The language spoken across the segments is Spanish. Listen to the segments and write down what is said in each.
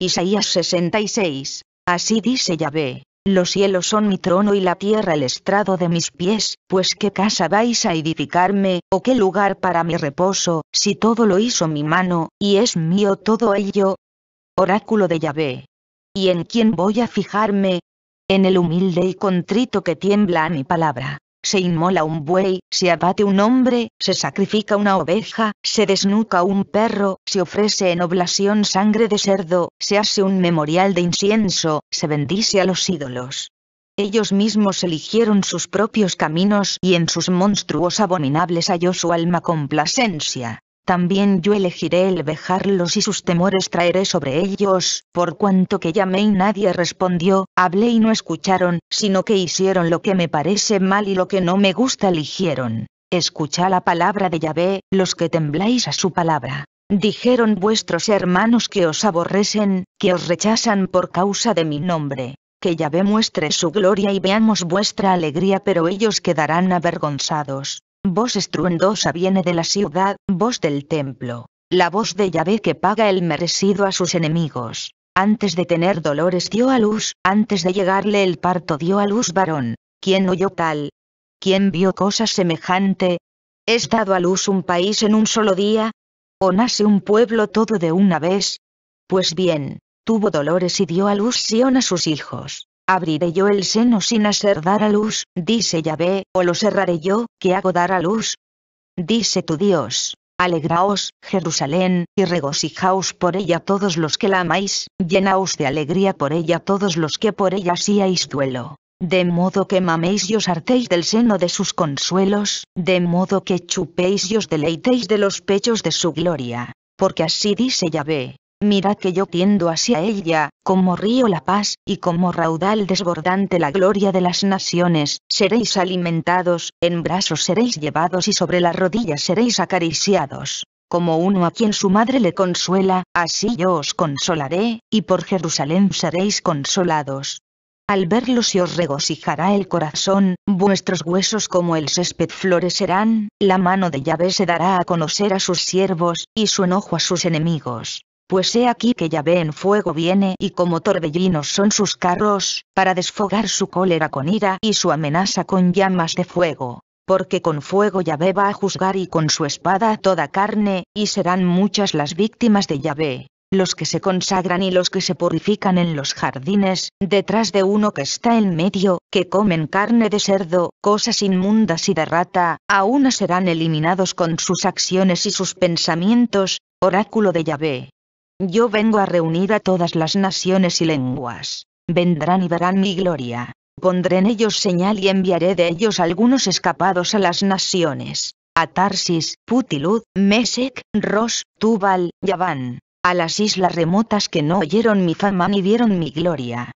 Isaías 66. Así dice Yahvé, los cielos son mi trono y la tierra el estrado de mis pies, pues qué casa vais a edificarme, o qué lugar para mi reposo, si todo lo hizo mi mano, y es mío todo ello. Oráculo de Yahvé. ¿Y en quién voy a fijarme? En el humilde y contrito que tiembla a mi palabra se inmola un buey, se abate un hombre, se sacrifica una oveja, se desnuca un perro, se ofrece en oblación sangre de cerdo, se hace un memorial de incienso, se bendice a los ídolos. Ellos mismos eligieron sus propios caminos y en sus monstruos abominables halló su alma complacencia. También yo elegiré el vejarlos y sus temores traeré sobre ellos, por cuanto que llamé y nadie respondió, hablé y no escucharon, sino que hicieron lo que me parece mal y lo que no me gusta eligieron. Escucha la palabra de Yahvé, los que tembláis a su palabra. Dijeron vuestros hermanos que os aborrecen, que os rechazan por causa de mi nombre. Que Yahvé muestre su gloria y veamos vuestra alegría, pero ellos quedarán avergonzados. Voz estruendosa viene de la ciudad, voz del templo. La voz de Yahvé que paga el merecido a sus enemigos. Antes de tener dolores dio a luz, antes de llegarle el parto dio a luz varón. ¿Quién oyó tal? ¿Quién vio cosa semejante? ¿Es dado a luz un país en un solo día? ¿O nace un pueblo todo de una vez? Pues bien, tuvo dolores y dio a luz Sion a sus hijos. Abriré yo el seno sin hacer dar a luz, dice Yahvé, o lo cerraré yo, que hago dar a luz. Dice tu Dios, Alegraos, Jerusalén, y regocijaos por ella todos los que la amáis, llenaos de alegría por ella todos los que por ella hacíais duelo. De modo que maméis y os hartéis del seno de sus consuelos, de modo que chupéis y os deleitéis de los pechos de su gloria. Porque así dice Yahvé, mira que yo tiendo hacia ella, como río la paz, y como raudal desbordante la gloria de las naciones, seréis alimentados, en brazos seréis llevados y sobre las rodillas seréis acariciados. Como uno a quien su madre le consuela, así yo os consolaré, y por Jerusalén seréis consolados. Al verlos se os regocijará el corazón, vuestros huesos como el césped florecerán, la mano de Yahvé se dará a conocer a sus siervos, y su enojo a sus enemigos. Pues he aquí que Yahvé en fuego viene y como torbellinos son sus carros, para desfogar su cólera con ira y su amenaza con llamas de fuego. Porque con fuego Yahvé va a juzgar y con su espada toda carne, y serán muchas las víctimas de Yahvé, los que se consagran y los que se purifican en los jardines, detrás de uno que está en medio, que comen carne de cerdo, cosas inmundas y de rata, aún serán eliminados con sus acciones y sus pensamientos, oráculo de Yahvé. Yo vengo a reunir a todas las naciones y lenguas. Vendrán y verán mi gloria. Pondré en ellos señal y enviaré de ellos algunos escapados a las naciones. A Tarsis, Putilud, Mesec, Ros, Tubal, Yaván. A las islas remotas que no oyeron mi fama ni vieron mi gloria.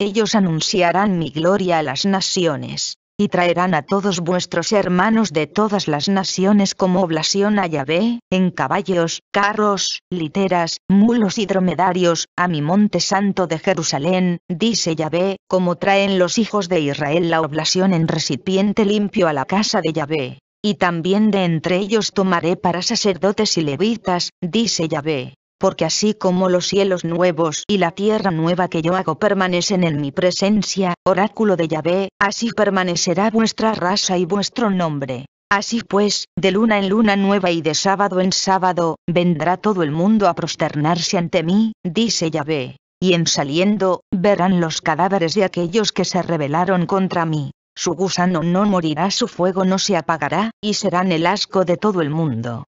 Ellos anunciarán mi gloria a las naciones y traerán a todos vuestros hermanos de todas las naciones como oblación a Yahvé, en caballos, carros, literas, mulos y dromedarios, a mi monte santo de Jerusalén, dice Yahvé, como traen los hijos de Israel la oblación en recipiente limpio a la casa de Yahvé. Y también de entre ellos tomaré para sacerdotes y levitas, dice Yahvé porque así como los cielos nuevos y la tierra nueva que yo hago permanecen en mi presencia, oráculo de Yahvé, así permanecerá vuestra raza y vuestro nombre. Así pues, de luna en luna nueva y de sábado en sábado, vendrá todo el mundo a prosternarse ante mí, dice Yahvé. Y en saliendo, verán los cadáveres de aquellos que se rebelaron contra mí. Su gusano no morirá, su fuego no se apagará, y serán el asco de todo el mundo.